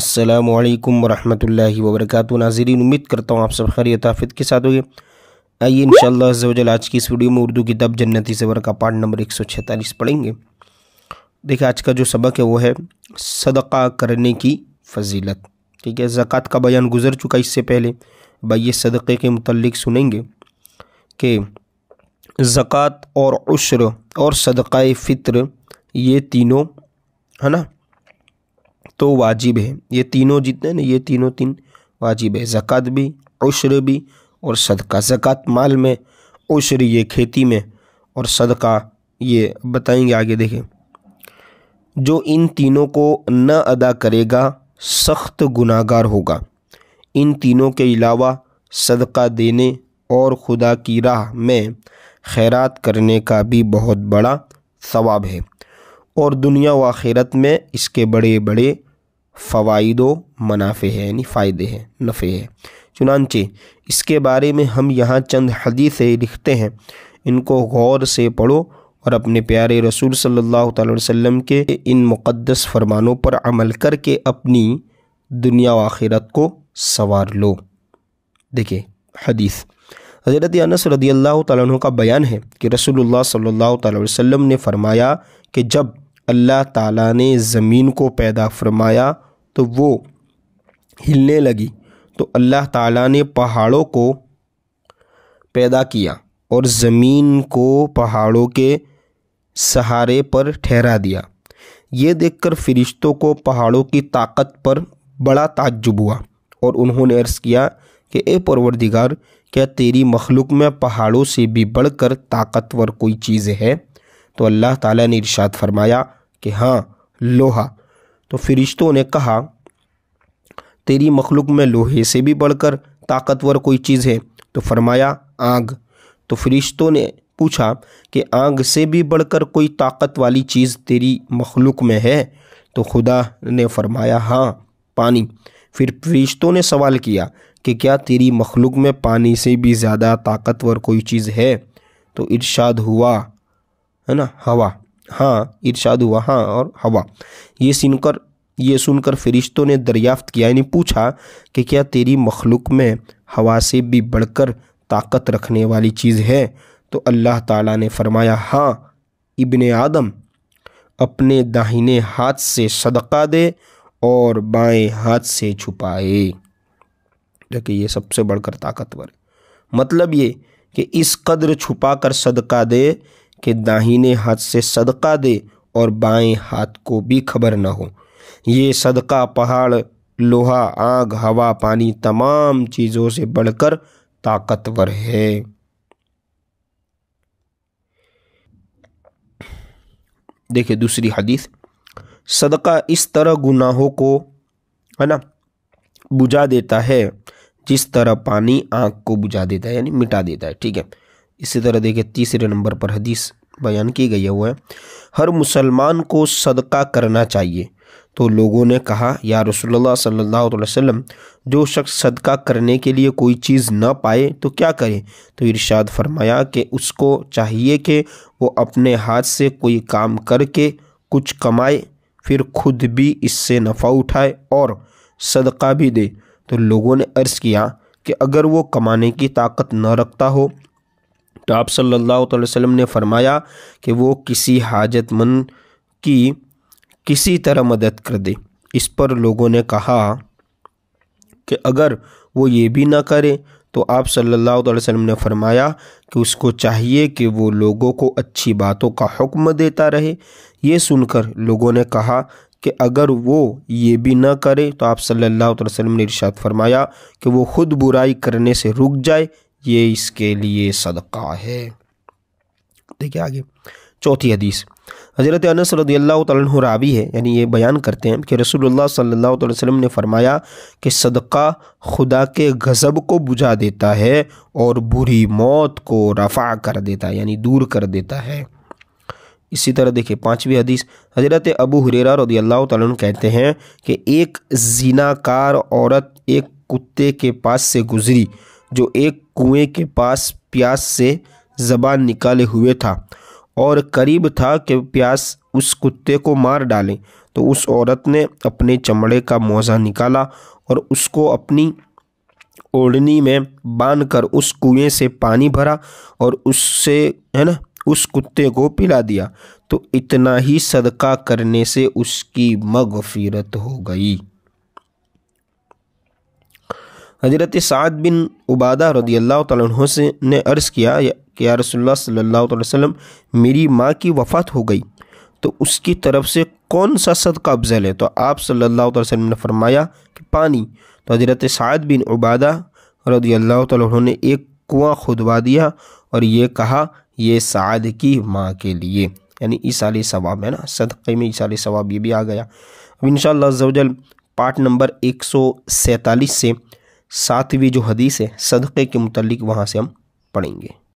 अस्सलाम वालेकुम वरहमतुल्लाहि वबरकatuh नाजरीन उम्मीद करता हूँ आप सब खैरियत आफियत के साथ होंगे आइए इंशाल्लाह अज़्ज़वजल आज की इस वीडियो में उर्दू किताब जन्नती सबर का पार्ट नंबर एक सौ छतालीस पढ़ेंगे देखिए आज का जो सबक है वो है सदका करने की फजीलत ठीक है ज़क़़त का बयान गुजर चुका है इससे पहले भाई सदक़े के मतलब सुनेंगे कि ज़क़़त और उश्र और सदक़ फ़ितर ये तीनों है ना तो वाजिब है ये तीनों जितने ना ये तीनों तीन वाजिब है ज़क़़त भी उश्र भी और सदका ज़क़़त माल में उश्र ये खेती में और सदका ये बताएंगे आगे देखें जो इन तीनों को न अदा करेगा सख्त गुनागार होगा इन तीनों के अलावा सदका देने और खुदा की राह में खैरात करने का भी बहुत बड़ा सवाब है और दुनिया व आखिरत में इसके बड़े बड़े फ़वाद मुनाफे हैं यानी फ़ायदे हैं नफ़े हैं चुनानचे इसके बारे में हम यहाँ चंद हदीसें लिखते हैं इनको गौर से पढ़ो और अपने प्यारे रसूल सल्लल्लाहु अलैहि वसल्लम के इन मुक़द्दस फरमानों पर अमल करके अपनी दुनिया व आखिरत को संवार लो देखिए हदीस हज़रत अनस रदी अल्लाह तु का बयान है कि रसूलुल्लाह सल्लल्लाहु अलैहि वसल्लम ने फरमाया कि जब अल्लाह ताला ने ज़मीन को पैदा फरमाया तो वो हिलने लगी तो अल्लाह ताला ने पहाड़ों को पैदा किया और ज़मीन को पहाड़ों के सहारे पर ठहरा दिया ये देखकर फ़रिश्तों को पहाड़ों की ताकत पर बड़ा ताज्जुब हुआ और उन्होंने अर्ज़ किया कि ए परवरदिगार क्या तेरी मखलूक में पहाड़ों से भी बढ़कर ताकतवर कोई चीज़ है तो अल्लाह ताला ने इरशाद फरमाया कि हाँ लोहा तो फ़रिश्तों ने कहा तेरी मखलूक में लोहे से भी बढ़कर ताकतवर कोई चीज़ है तो फरमाया आग तो फ़रिश्तों ने पूछा कि आग से भी बढ़कर कोई ताकत वाली चीज़ तेरी मखलूक में है तो खुदा ने फरमाया हाँ पानी फिर फरिश्तों ने सवाल किया कि क्या तेरी मखलूक में पानी से भी ज़्यादा ताकतवर कोई चीज़ है तो इरशाद हुआ है ना हवा हाँ इरशाद हुआ हाँ और हवा ये सुनकर ये सुनकर फरिश्तों ने दरियाफ्त किया यानी पूछा कि क्या तेरी मखलूक में हवा से भी बढ़कर ताकत रखने वाली चीज़ है तो अल्लाह ताला ने फरमाया हाँ इबन आदम अपने दाहिने हाथ से सदका दे और बाएं हाथ से छुपाए देखिए ये सबसे बढ़कर ताकतवर मतलब ये कि इस कदर छुपा कर सदका दे कि दाहिने हाथ से सदका दे और बाएं हाथ को भी खबर न हो ये सदका पहाड़ लोहा आग हवा पानी तमाम चीज़ों से बढ़कर ताकतवर है देखिए दूसरी हदीस सदका इस तरह गुनाहों को है ना बुझा देता है जिस तरह पानी आँख को बुझा देता है यानी मिटा देता है ठीक है इसी तरह देखिए तीसरे नंबर पर हदीस बयान की गई हुआ है हर मुसलमान को सदका करना चाहिए तो लोगों ने कहा या रसोल्ला सल्ला वसम जो शख्स सदका करने के लिए कोई चीज़ ना पाए तो क्या करे तो इरशाद फरमाया कि उसको चाहिए कि वो अपने हाथ से कोई काम करके कुछ कमाए फिर खुद भी इससे नफ़ा उठाए और सदका भी दे तो लोगों ने अर्ज़ किया कि अगर वो कमाने की ताकत न रखता हो तो आप सल्लल्लाहु अलैहि वसल्लम ने फरमाया कि वो किसी हाजतमंद की किसी तरह मदद कर दे इस पर लोगों ने कहा कि अगर वो ये भी ना करे तो आप सल्लल्लाहु अलैहि वसल्लम ने फरमाया कि उसको चाहिए कि वो लोगों को अच्छी बातों का हुक्म देता रहे ये सुनकर लोगों ने कहा कि अगर वो ये भी ना करे तो आप सल्लल्लाहु अलैहि वसल्लम ने इरशाद फरमाया कि वो ख़ुद बुराई करने से रुक जाए ये इसके लिए सदका है देखिए आगे चौथी हदीस हज़रत अनस रदी अल्लाह रावी है यानी ये बयान करते हैं कि रसूलुल्लाह सल्लल्लाहु अलैहि वसल्लम ने फरमाया कि सदका खुदा के गज़ब को बुझा देता है और बुरी मौत को रफ़ा कर देता है यानी दूर कर देता है इसी तरह देखिए पाँचवीं हदीस हज़रत अबू हुरेरा रदी अल्लाह तन कहते हैं कि एक जीनाकार औरत एक कुत्ते के पास से गुज़री जो एक कुएं के पास प्यास से जबान निकाले हुए था और करीब था कि प्यास उस कुत्ते को मार डाले तो उस औरत ने अपने चमड़े का मोज़ा निकाला और उसको अपनी ओढ़नी में बांध कर उस कुएं से पानी भरा और उससे है ना उस कुत्ते को पिला दिया तो इतना ही सदका करने से उसकी मगफिरत हो गई हज़रत साद बिन उबादा रदी अल्लाह से ने अर्ज़ किया कि यार रसोल्ला सल्ला वसम मेरी माँ की वफ़ात हो गई तो उसकी तरफ से कौन सा सदका अफजल है तो आप सल्लल्लाहु अलैहि वसल्लम ने फरमाया कि पानी तो हज़रत साद बिन उबादा रदी अल्लाह तह ने एक कुआँ खुदवा दिया और ये कहा ये साद की माँ के लिए यानी ईसाली सवाब है ना सदक़े में ईसाली सवाब ये भी आ गया अब इन शजल पार्ट नंबर एक सौ से सातवीं जो हदीस है सदक़े के मतलब वहाँ से हम पढ़ेंगे